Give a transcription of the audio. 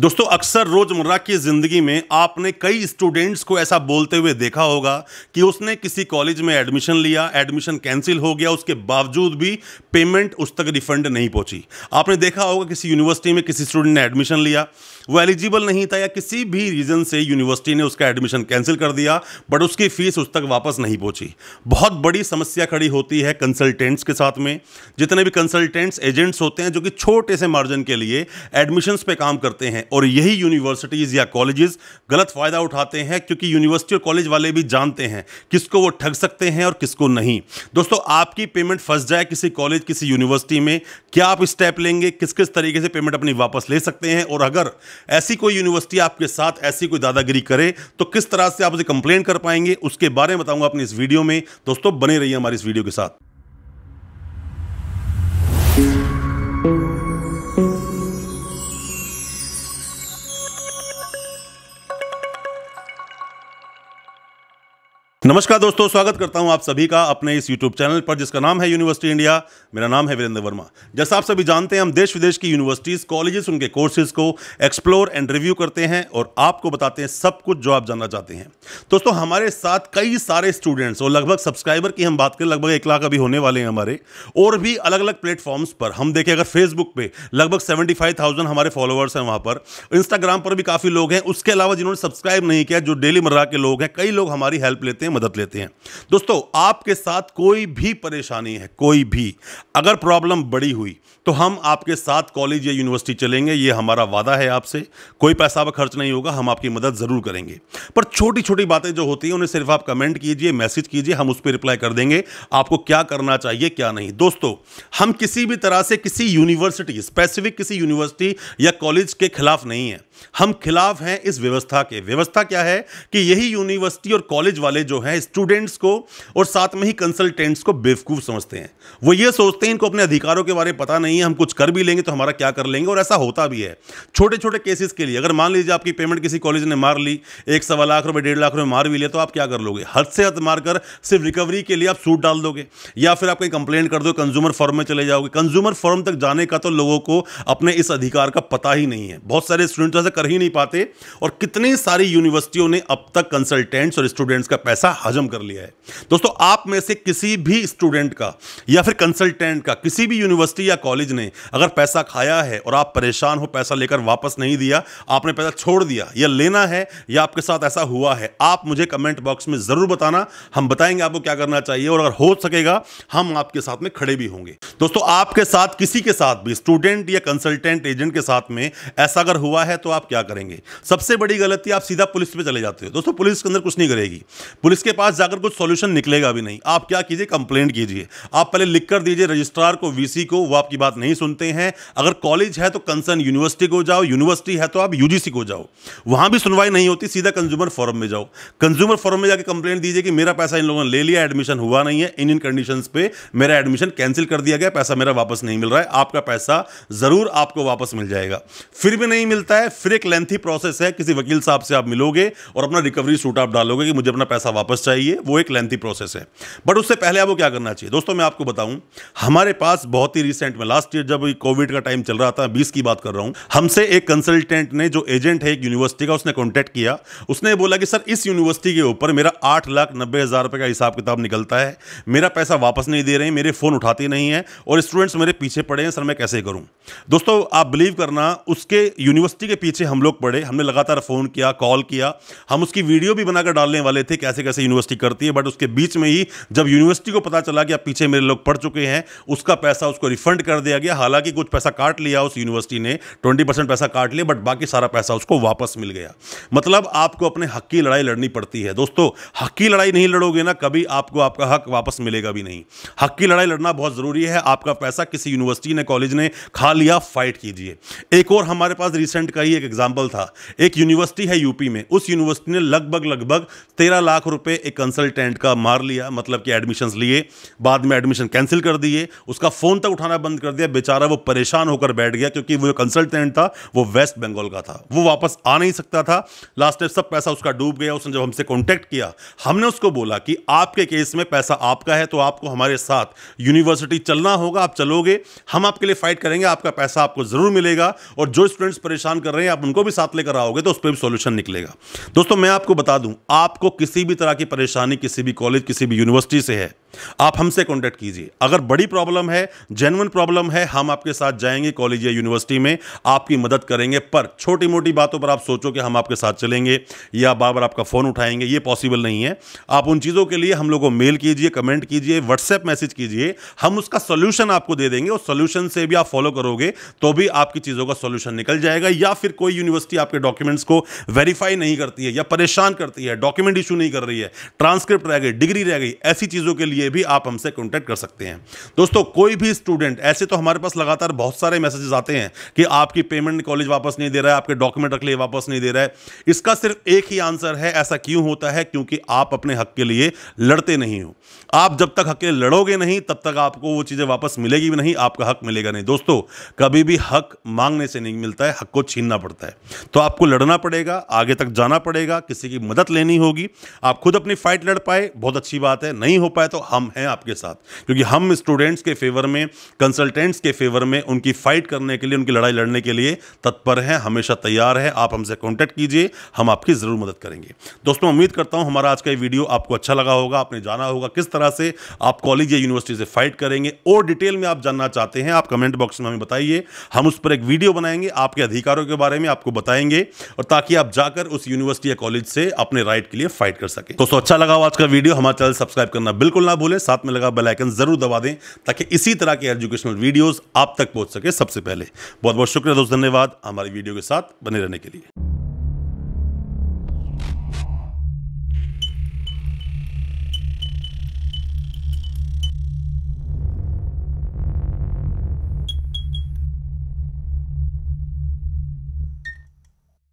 दोस्तों अक्सर रोज़मर्रा की ज़िंदगी में आपने कई स्टूडेंट्स को ऐसा बोलते हुए देखा होगा कि उसने किसी कॉलेज में एडमिशन लिया एडमिशन कैंसिल हो गया उसके बावजूद भी पेमेंट उस तक रिफंड नहीं पहुंची आपने देखा होगा किसी यूनिवर्सिटी में किसी स्टूडेंट ने एडमिशन लिया वो एलिजिबल नहीं था या किसी भी रीज़न से यूनिवर्सिटी ने उसका एडमिशन कैंसिल कर दिया बट उसकी फ़ीस उस तक वापस नहीं पहुँची बहुत बड़ी समस्या खड़ी होती है कंसल्टेंट्स के साथ में जितने भी कंसल्टेंट्स एजेंट्स होते हैं जो कि छोटे से मार्जिन के लिए एडमिशन्स पर काम करते हैं और यही यूनिवर्सिटीज़ या कॉलेजेस गलत फ़ायदा उठाते हैं क्योंकि यूनिवर्सिटी और कॉलेज वाले भी जानते हैं किसको वो ठग सकते हैं और किसको नहीं दोस्तों आपकी पेमेंट फंस जाए किसी कॉलेज किसी यूनिवर्सिटी में क्या आप स्टेप लेंगे किस किस तरीके से पेमेंट अपनी वापस ले सकते हैं और अगर ऐसी कोई यूनिवर्सिटी आपके साथ ऐसी कोई दादागिरी करे तो किस तरह से आप उसे कंप्लेन कर पाएंगे उसके बारे में बताऊंगा अपनी इस वीडियो में दोस्तों बने रहिए हमारी इस वीडियो के साथ नमस्कार दोस्तों स्वागत करता हूं आप सभी का अपने इस YouTube चैनल पर जिसका नाम है यूनिवर्सिटी इंडिया मेरा नाम है वीरेंद्र वर्मा जैसा आप सभी जानते हैं हम देश विदेश की यूनिवर्सिटीज़ कॉलेजेस उनके कोर्सेज को एक्सप्लोर एंड रिव्यू करते हैं और आपको बताते हैं सब कुछ जो आप जानना चाहते हैं दोस्तों हमारे साथ कई सारे स्टूडेंट्स और लगभग सब्सक्राइबर की हम बात करें लगभग एक लाख अभी होने वाले हैं हमारे और भी अलग अलग प्लेटफॉर्म्स पर हम देखें अगर फेसबुक पर लगभग सेवेंटी हमारे फॉलोअर्स हैं वहाँ पर इंस्टाग्राम पर भी काफ़ी लोग हैं उसके अलावा जिन्होंने सब्सक्राइब नहीं किया जो डेली मर्रा के लोग हैं कई लोग हमारी हेल्प लेते हैं मदद लेते हैं दोस्तों आपके साथ कोई भी परेशानी है कोई भी अगर प्रॉब्लम बड़ी हुई तो हम आपके साथ कॉलेज या यूनिवर्सिटी चलेंगे ये हमारा वादा है आपसे कोई पैसा व खर्च नहीं होगा हम आपकी मदद ज़रूर करेंगे पर छोटी छोटी बातें जो होती हैं उन्हें सिर्फ आप कमेंट कीजिए मैसेज कीजिए हम उस पर रिप्लाई कर देंगे आपको क्या करना चाहिए क्या नहीं दोस्तों हम किसी भी तरह से किसी यूनिवर्सिटी स्पेसिफिक किसी यूनिवर्सिटी या कॉलेज के खिलाफ नहीं है हम खिलाफ हैं इस व्यवस्था के व्यवस्था क्या है कि यही यूनिवर्सिटी और कॉलेज वाले जो हैं हैं स्टूडेंट्स को और साथ में ही कंसल्टेंट्स को बेवकूफ़ समझते हैं वो ये सोचते हैं इनको अपने अधिकारों के बारे में पता नहीं है हम कुछ कर भी लेंगे तो हमारा क्या कर लेंगे और ऐसा होता भी है छोटे छोटे केसेस के लिए अगर मान लीजिए आपकी पेमेंट किसी कॉलेज ने मार ली एक सवा लाख रुपये डेढ़ लाख रुपये मार भी लिया तो आप क्या कर लोगे हद से हद मारकर सिर्फ रिकवरी के लिए आप सूट डाल दोगे या फिर आप कहीं कंप्लेन कर दो कंज्यूमर फॉर्म में चले जाओगे कंज्यूमर फॉर्म तक जाने का तो लोगों को अपने इस अधिकार का पता ही नहीं है बहुत सारे स्टूडेंट्स ऐसा कर ही नहीं पाते और कितनी सारी यूनिवर्सिटियों ने अब तक कंसल्टेंट्स और स्टूडेंट्स का पैसा हजम कर लिया है दोस्तों आप में से किसी भी स्टूडेंट का या फिर कंसल्टेंट का किसी भी यूनिवर्सिटी या कॉलेज ने अगर पैसा खाया है और आप परेशान हो पैसा लेकर वापस नहीं दिया आपने पैसा छोड़ दिया या लेना है या आपके साथ ऐसा हुआ है आप मुझे कमेंट बॉक्स में ज़रूर बताना हम बताएंगे आपको क्या करना चाहिए और अगर हो सकेगा हम आपके साथ में खड़े भी होंगे दोस्तों आपके साथ किसी के साथ भी स्टूडेंट या कंसल्टेंट एजेंट के साथ में ऐसा अगर हुआ है तो आप क्या करेंगे सबसे बड़ी गलती आप सीधा पुलिस पे चले जाते हो दोस्तों पुलिस के अंदर कुछ नहीं करेगी पुलिस इसके पास जाकर कुछ सॉल्यूशन निकलेगा भी नहीं आप क्या कीजिए कंप्लेंट कीजिए आप पहले लिख कर दीजिए रजिस्ट्रार को वीसी को वो आपकी बात नहीं सुनते हैं अगर कॉलेज है तो कंसर्न यूनिवर्सिटी को जाओ यूनिवर्सिटी है तो आप यूजीसी को जाओ वहां भी सुनवाई नहीं होती सीधा कंज्यूमर फोरम में जाओ कंज्यूमर फोरम में जाकर कंप्लेंट दीजिए कि मेरा पैसा इन लोगों ने ले लिया एडमिशन हुआ नहीं है इन इन कंडीशन पर मेरा एडमिशन कैंसिल कर दिया गया पैसा मेरा वापस नहीं मिल रहा है आपका पैसा जरूर आपको वापस मिल जाएगा फिर भी नहीं मिलता है फिर एक लेंथी प्रोसेस है किसी वकील साहब से आप मिलोगे और अपना रिकवरी सूट आप डालोगे कि मुझे अपना पैसा वापस वापस चाहिए वो एक लेंथी प्रोसेस है बट उससे पहले आपको क्या करना चाहिए दोस्तों मैं आपको बताऊं हमारे पास बहुत ही रिसेंट में लास्ट ईयर जब कोविड का टाइम चल रहा था बीस की बात कर रहा हूं हमसे एक कंसल्टेंट ने जो एजेंट है एक यूनिवर्सिटी का उसने कॉन्टैक्ट किया उसने बोला कि सर इस यूनिवर्सिटी के ऊपर मेरा आठ लाख नब्बे हज़ार रुपये का हिसाब किताब निकलता है मेरा पैसा वापस नहीं दे रहे मेरे फ़ोन उठाते नहीं है और स्टूडेंट्स मेरे पीछे पड़े हैं सर मैं कैसे करूं दोस्तों आप बिलीव करना उसके यूनिवर्सिटी के पीछे हम लोग पड़े हमने लगातार फ़ोन किया कॉल किया हम उसकी वीडियो भी बनाकर डालने वाले थे कैसे कैसे से यूनिवर्सिटी करती है बट उसके बीच में ही जब यूनिवर्सिटी को पता चला कि अब पीछे मेरे लोग पढ़ चुके हैं उसका पैसा उसको रिफंड कर दिया गया हालांकि कुछ पैसा काट लिया उस यूनिवर्सिटी ने ट्वेंटी पैसा काट लिया बट बाकी सारा पैसा उसको वापस मिल गया मतलब आपको अपने हक की लड़ाई लड़नी पड़ती है दोस्तों हक की लड़ाई नहीं लड़ोगे ना कभी आपको आपका हक वापस मिलेगा भी नहीं हक की लड़ाई लड़ना बहुत ज़रूरी है आपका पैसा किसी यूनिवर्सिटी ने कॉलेज ने खा लिया फाइट कीजिए एक और हमारे पास रिसेंट का ही एक एग्जाम्पल था एक यूनिवर्सिटी है यूपी में उस यूनिवर्सिटी ने लगभग लगभग तेरह लाख रुपए पे एक कंसल्टेंट का मार लिया मतलब कि एडमिशन्स लिए बाद में एडमिशन कैंसिल कर दिए उसका फ़ोन तक उठाना बंद कर दिया बेचारा वो परेशान होकर बैठ गया क्योंकि वो जो कंसल्टेंट था वो वेस्ट बंगाल का था वो वापस आ नहीं सकता था लास्ट टाइम सब पैसा उसका डूब गया उसने जब हमसे कॉन्टैक्ट किया हमने उसको बोला कि आपके केस में पैसा आपका है तो आपको हमारे साथ यूनिवर्सिटी चलना होगा आप चलोगे हम आपके लिए फ़ाइट करेंगे आपका पैसा आपको ज़रूर मिलेगा और जो स्टूडेंट्स परेशान कर रहे हैं आप उनको भी साथ लेकर आओगे तो उस पर भी सोल्यूशन निकलेगा दोस्तों मैं आपको बता दूं आपको किसी भी तरह की परेशानी किसी भी कॉलेज किसी भी यूनिवर्सिटी से है आप हमसे कॉन्टैक्ट कीजिए अगर बड़ी प्रॉब्लम है जेनवन प्रॉब्लम है हम आपके साथ जाएंगे कॉलेज या यूनिवर्सिटी में आपकी मदद करेंगे पर छोटी मोटी बातों पर आप सोचो कि हम आपके साथ चलेंगे या बार बार आपका फ़ोन उठाएंगे ये पॉसिबल नहीं है आप उन चीज़ों के लिए हम लोग को मेल कीजिए कमेंट कीजिए व्हाट्सएप मैसेज कीजिए हम उसका सोल्यूशन आपको दे देंगे और सोल्यूशन से भी आप फॉलो करोगे तो भी आपकी चीज़ों का सोल्यूशन निकल जाएगा या फिर कोई यूनिवर्सिटी आपके डॉक्यूमेंट्स को वेरीफाई नहीं करती है या परेशान करती है डॉक्यूमेंट इशू नहीं कर रही है ट्रांसक्रिप्ट रह गई डिग्री रह गई ऐसी चीज़ों के लिए लिए भी आप हमसे कॉन्टैक्ट कर सकते हैं दोस्तों कोई भी स्टूडेंट ऐसे तो हमारे पास लगातार बहुत सारे मैसेजेस आते हैं कि आपकी पेमेंट कॉलेज वापस नहीं दे रहा है आपके डॉक्यूमेंट रख लिए वापस नहीं दे रहा है इसका सिर्फ एक ही आंसर है ऐसा क्यों होता है क्योंकि आप अपने हक के लिए लड़ते नहीं हो आप जब तक हक लड़ोगे नहीं तब तक आपको वो चीज़ें वापस मिलेगी भी नहीं आपका हक मिलेगा नहीं दोस्तों कभी भी हक मांगने से नहीं मिलता है हक को छीनना पड़ता है तो आपको लड़ना पड़ेगा आगे तक जाना पड़ेगा किसी की मदद लेनी होगी आप खुद अपनी फाइट लड़ पाए बहुत अच्छी बात है नहीं हो पाए तो हम हैं आपके साथ क्योंकि हम स्टूडेंट्स के फेवर में कंसल्टेंट्स के फेवर में उनकी फाइट करने के लिए उनकी लड़ाई लड़ने के लिए तत्पर हैं हमेशा तैयार है आप हमसे कॉन्टैक्ट कीजिए हम आपकी ज़रूर मदद करेंगे दोस्तों उम्मीद करता हूँ हमारा आज का ये वीडियो आपको अच्छा लगा होगा आपने जाना होगा किस तरह से आप कॉलेज या यूनिवर्सिटी से फाइट करेंगे और डिटेल में आप जानना चाहते हैं आप कमेंट बॉक्स में हमें बताइए हम उस पर एक वीडियो बनाएंगे आपके अधिकारों के बारे में आपको बताएंगे और ताकि आप जाकर उस यूनिवर्सिटी या कॉलेज से अपने राइट के लिए फाइट कर सके दोस्तों अच्छा लगा हो आज का वीडियो हमारे चैनल सब्सक्राइब करना बिल्कुल ना भूलें साथ में लगा बेलाइकन जरूर दबा दें ताकि इसी तरह के एजुकेशनल वीडियोज आप तक पहुंच सके सबसे पहले बहुत बहुत शुक्रिया दोस्त धन्यवाद हमारी वीडियो के साथ बने रहने के लिए